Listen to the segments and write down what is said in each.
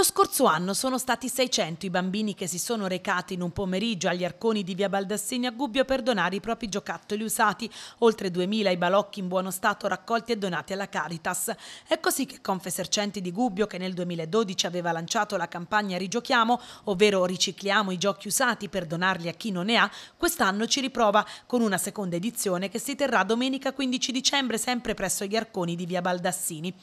Lo scorso anno sono stati 600 i bambini che si sono recati in un pomeriggio agli arconi di via Baldassini a Gubbio per donare i propri giocattoli usati, oltre 2000 i balocchi in buono stato raccolti e donati alla Caritas. È così che Confesercenti di Gubbio, che nel 2012 aveva lanciato la campagna Rigiochiamo, ovvero ricicliamo i giochi usati per donarli a chi non ne ha, quest'anno ci riprova con una seconda edizione che si terrà domenica 15 dicembre sempre presso gli arconi di via Baldassini.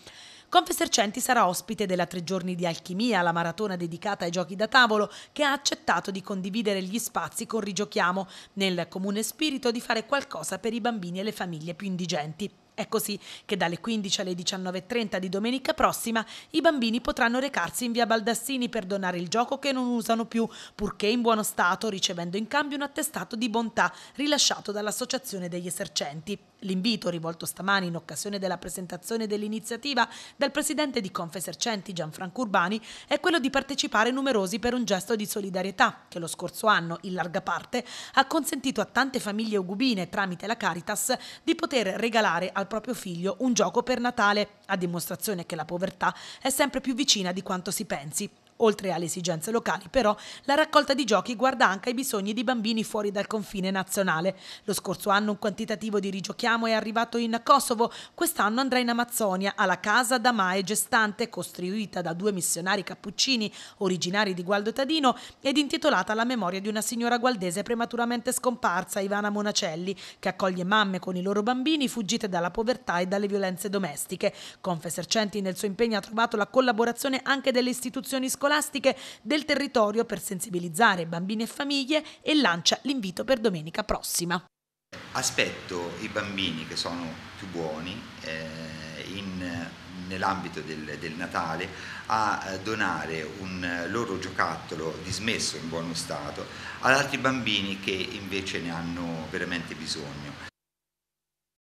Confesercenti sarà ospite della Tre Giorni di Alchimia, la maratona dedicata ai giochi da tavolo, che ha accettato di condividere gli spazi con Rigiochiamo, nel comune spirito di fare qualcosa per i bambini e le famiglie più indigenti. È così che dalle 15 alle 19.30 di domenica prossima i bambini potranno recarsi in via Baldassini per donare il gioco che non usano più, purché in buono stato, ricevendo in cambio un attestato di bontà rilasciato dall'Associazione degli esercenti. L'invito rivolto stamani in occasione della presentazione dell'iniziativa dal presidente di Confesercenti Gianfranco Urbani è quello di partecipare numerosi per un gesto di solidarietà che lo scorso anno, in larga parte, ha consentito a tante famiglie ugubine tramite la Caritas di poter regalare al al proprio figlio un gioco per Natale, a dimostrazione che la povertà è sempre più vicina di quanto si pensi. Oltre alle esigenze locali, però, la raccolta di giochi guarda anche ai bisogni di bambini fuori dal confine nazionale. Lo scorso anno un quantitativo di Rigiochiamo è arrivato in Kosovo, quest'anno andrà in Amazzonia, alla casa da Mae gestante, costruita da due missionari cappuccini originari di Gualdo Tadino ed intitolata alla memoria di una signora gualdese prematuramente scomparsa, Ivana Monacelli, che accoglie mamme con i loro bambini fuggite dalla povertà e dalle violenze domestiche. Confesercenti nel suo impegno ha trovato la collaborazione anche delle istituzioni scolastiche scolastiche del territorio per sensibilizzare bambini e famiglie e lancia l'invito per domenica prossima. Aspetto i bambini che sono più buoni eh, nell'ambito del, del, Natale a eh, donare un eh, loro giocattolo dismesso in buono stato ad altri bambini che invece ne hanno veramente bisogno.